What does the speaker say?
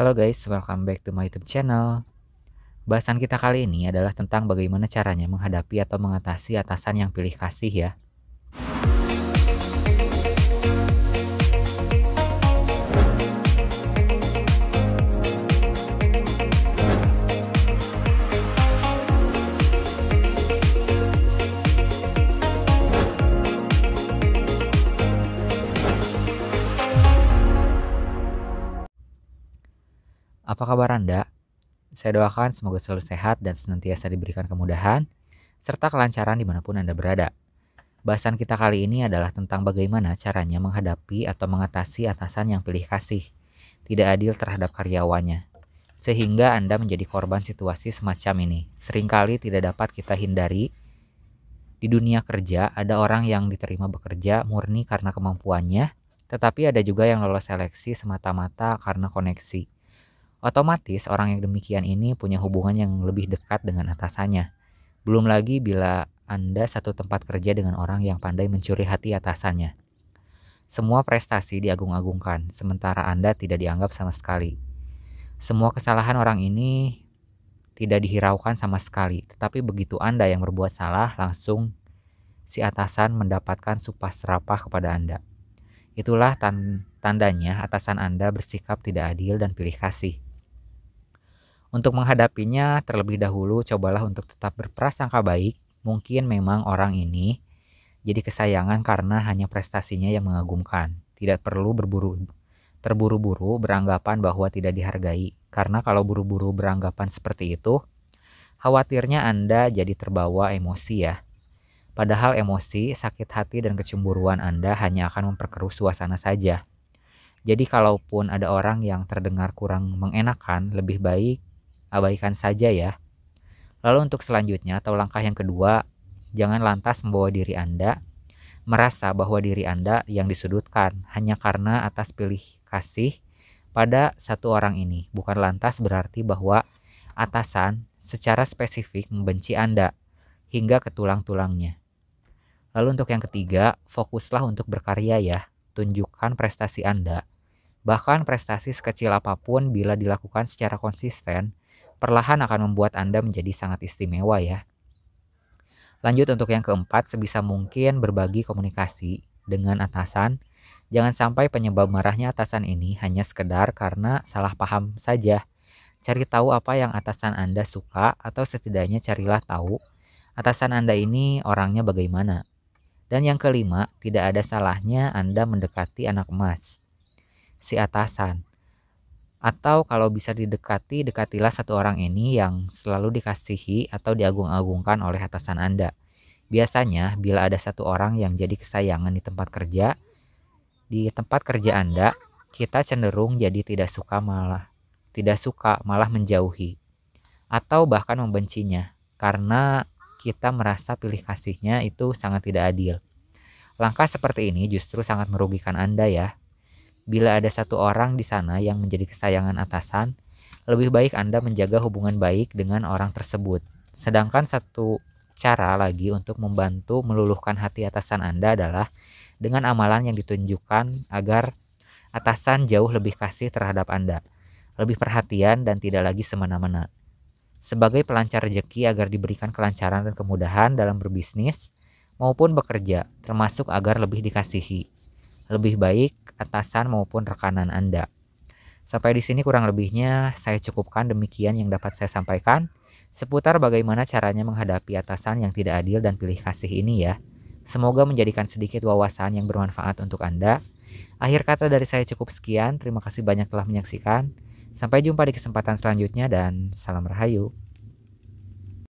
Halo guys, welcome back to my YouTube channel. Bahasan kita kali ini adalah tentang bagaimana caranya menghadapi atau mengatasi atasan yang pilih kasih ya. Apa kabar Anda? Saya doakan semoga selalu sehat dan senantiasa diberikan kemudahan, serta kelancaran dimanapun Anda berada. Bahasan kita kali ini adalah tentang bagaimana caranya menghadapi atau mengatasi atasan yang pilih kasih, tidak adil terhadap karyawannya, sehingga Anda menjadi korban situasi semacam ini. Seringkali tidak dapat kita hindari, di dunia kerja ada orang yang diterima bekerja murni karena kemampuannya, tetapi ada juga yang lolos seleksi semata-mata karena koneksi Otomatis orang yang demikian ini punya hubungan yang lebih dekat dengan atasannya. Belum lagi bila Anda satu tempat kerja dengan orang yang pandai mencuri hati atasannya. Semua prestasi diagung-agungkan, sementara Anda tidak dianggap sama sekali. Semua kesalahan orang ini tidak dihiraukan sama sekali, tetapi begitu Anda yang berbuat salah, langsung si atasan mendapatkan supas serapah kepada Anda. Itulah tan tandanya atasan Anda bersikap tidak adil dan pilih kasih. Untuk menghadapinya, terlebih dahulu cobalah untuk tetap berprasangka baik. Mungkin memang orang ini jadi kesayangan karena hanya prestasinya yang mengagumkan. Tidak perlu berburu terburu-buru beranggapan bahwa tidak dihargai. Karena kalau buru-buru beranggapan seperti itu, khawatirnya Anda jadi terbawa emosi ya. Padahal emosi, sakit hati dan kecemburuan Anda hanya akan memperkeruh suasana saja. Jadi kalaupun ada orang yang terdengar kurang mengenakan, lebih baik abaikan saja ya. Lalu untuk selanjutnya atau langkah yang kedua, jangan lantas membawa diri Anda merasa bahwa diri Anda yang disudutkan hanya karena atas pilih kasih pada satu orang ini. Bukan lantas berarti bahwa atasan secara spesifik membenci Anda hingga ke tulang-tulangnya. Lalu untuk yang ketiga, fokuslah untuk berkarya ya. Tunjukkan prestasi Anda. Bahkan prestasi sekecil apapun bila dilakukan secara konsisten perlahan akan membuat Anda menjadi sangat istimewa ya. Lanjut untuk yang keempat, sebisa mungkin berbagi komunikasi dengan atasan. Jangan sampai penyebab marahnya atasan ini hanya sekedar karena salah paham saja. Cari tahu apa yang atasan Anda suka atau setidaknya carilah tahu atasan Anda ini orangnya bagaimana. Dan yang kelima, tidak ada salahnya Anda mendekati anak emas. Si atasan, atau kalau bisa didekati, dekatilah satu orang ini yang selalu dikasihi atau diagung-agungkan oleh atasan Anda. Biasanya, bila ada satu orang yang jadi kesayangan di tempat kerja, di tempat kerja Anda, kita cenderung jadi tidak suka malah tidak suka malah menjauhi atau bahkan membencinya karena kita merasa pilih kasihnya itu sangat tidak adil. Langkah seperti ini justru sangat merugikan Anda ya, Bila ada satu orang di sana yang menjadi kesayangan atasan, lebih baik Anda menjaga hubungan baik dengan orang tersebut. Sedangkan satu cara lagi untuk membantu meluluhkan hati atasan Anda adalah dengan amalan yang ditunjukkan agar atasan jauh lebih kasih terhadap Anda, lebih perhatian dan tidak lagi semena-mena. Sebagai pelancar rejeki agar diberikan kelancaran dan kemudahan dalam berbisnis maupun bekerja, termasuk agar lebih dikasihi lebih baik atasan maupun rekanan Anda. Sampai di sini kurang lebihnya saya cukupkan demikian yang dapat saya sampaikan seputar bagaimana caranya menghadapi atasan yang tidak adil dan pilih kasih ini ya. Semoga menjadikan sedikit wawasan yang bermanfaat untuk Anda. Akhir kata dari saya cukup sekian. Terima kasih banyak telah menyaksikan. Sampai jumpa di kesempatan selanjutnya dan salam rahayu.